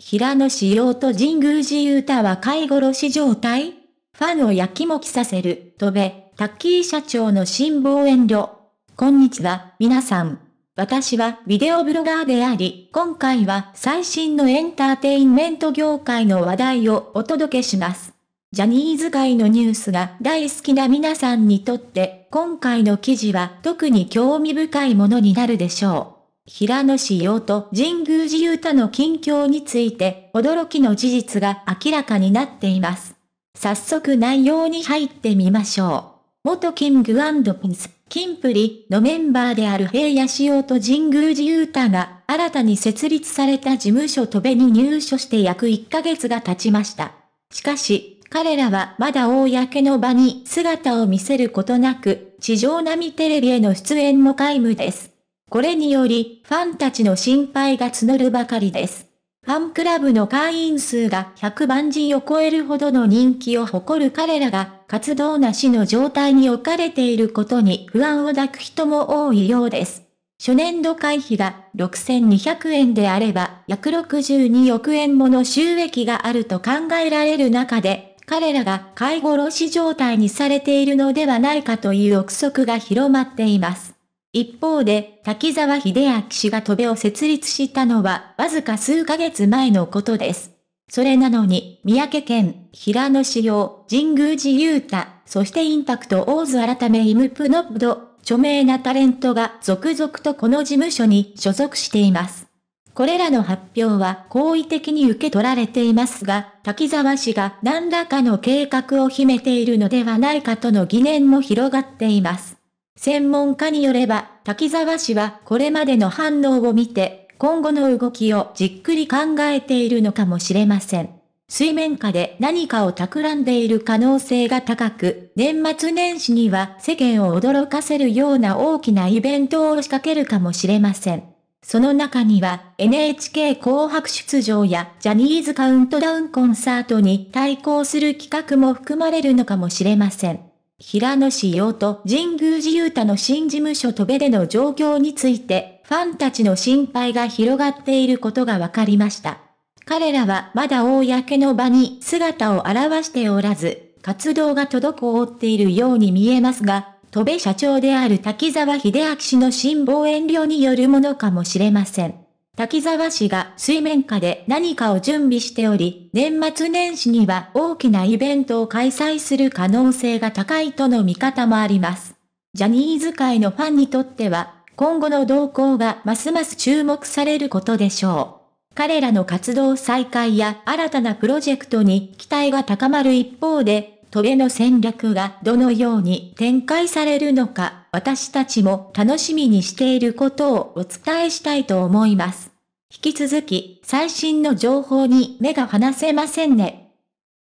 平野紫耀と神宮寺太は飼い殺し状態ファンをやきもきさせる、とべ、タッキー社長の辛抱遠慮。こんにちは、皆さん。私はビデオブロガーであり、今回は最新のエンターテインメント業界の話題をお届けします。ジャニーズ界のニュースが大好きな皆さんにとって、今回の記事は特に興味深いものになるでしょう。平野紫耀と神宮寺勇太の近況について、驚きの事実が明らかになっています。早速内容に入ってみましょう。元キングピンス、キンプリのメンバーである平野紫耀と神宮寺勇太が、新たに設立された事務所とべに入所して約1ヶ月が経ちました。しかし、彼らはまだ公の場に姿を見せることなく、地上波テレビへの出演も皆無です。これにより、ファンたちの心配が募るばかりです。ファンクラブの会員数が100万人を超えるほどの人気を誇る彼らが、活動なしの状態に置かれていることに不安を抱く人も多いようです。初年度会費が6200円であれば、約62億円もの収益があると考えられる中で、彼らが介護殺し状態にされているのではないかという憶測が広まっています。一方で、滝沢秀明氏が戸部を設立したのは、わずか数ヶ月前のことです。それなのに、三宅県、平野志陽、神宮寺雄太、そしてインパクト大津改めイムプノブド、著名なタレントが続々とこの事務所に所属しています。これらの発表は好意的に受け取られていますが、滝沢氏が何らかの計画を秘めているのではないかとの疑念も広がっています。専門家によれば、滝沢氏はこれまでの反応を見て、今後の動きをじっくり考えているのかもしれません。水面下で何かを企んでいる可能性が高く、年末年始には世間を驚かせるような大きなイベントを仕掛けるかもしれません。その中には NHK 紅白出場やジャニーズカウントダウンコンサートに対抗する企画も含まれるのかもしれません。平野紫耀と神宮寺勇太の新事務所戸部での状況について、ファンたちの心配が広がっていることが分かりました。彼らはまだ公の場に姿を現しておらず、活動が滞っているように見えますが、戸部社長である滝沢秀明氏の新望遠慮によるものかもしれません。滝沢氏が水面下で何かを準備しており、年末年始には大きなイベントを開催する可能性が高いとの見方もあります。ジャニーズ界のファンにとっては、今後の動向がますます注目されることでしょう。彼らの活動再開や新たなプロジェクトに期待が高まる一方で、トゲの戦略がどのように展開されるのか、私たちも楽しみにしていることをお伝えしたいと思います。引き続き最新の情報に目が離せませんね。